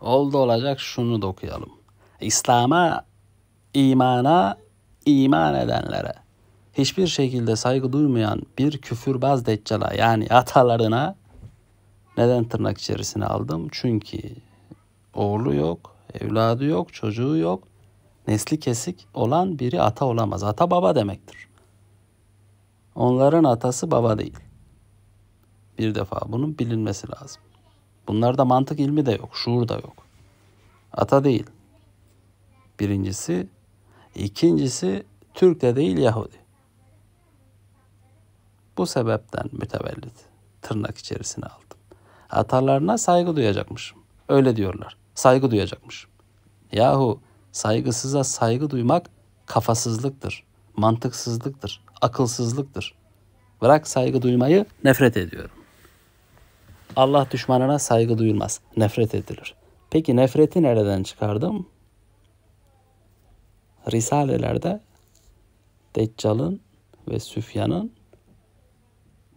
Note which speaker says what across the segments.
Speaker 1: Oldu olacak şunu da okuyalım. İslam'a, imana, iman edenlere hiçbir şekilde saygı duymayan bir küfürbaz deccala yani atalarına neden tırnak içerisine aldım? Çünkü oğlu yok, evladı yok, çocuğu yok. Nesli kesik olan biri ata olamaz. Ata baba demektir. Onların atası baba değil. Bir defa bunun bilinmesi lazım. Bunlarda mantık ilmi de yok, şuur da yok. Ata değil. Birincisi. ikincisi Türk de değil Yahudi. Bu sebepten mütevellit tırnak içerisine aldım. Atalarına saygı duyacakmışım. Öyle diyorlar. Saygı duyacakmışım. Yahu saygısıza saygı duymak kafasızlıktır, mantıksızlıktır, akılsızlıktır. Bırak saygı duymayı nefret ediyorum. Allah düşmanına saygı duyulmaz. Nefret edilir. Peki nefreti nereden çıkardım? Risalelerde Deccal'ın ve Süfyan'ın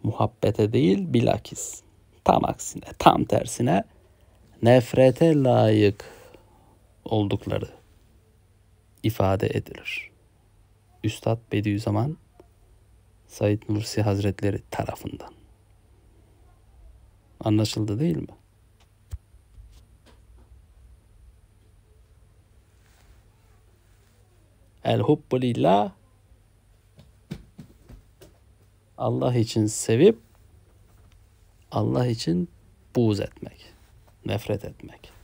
Speaker 1: muhabbete değil bilakis tam aksine tam tersine nefrete layık oldukları ifade edilir. Üstad Bediüzzaman Said Nursi Hazretleri tarafından. Anlaşıldı değil mi? El hubbu lillah Allah için sevip Allah için buğz etmek, nefret etmek.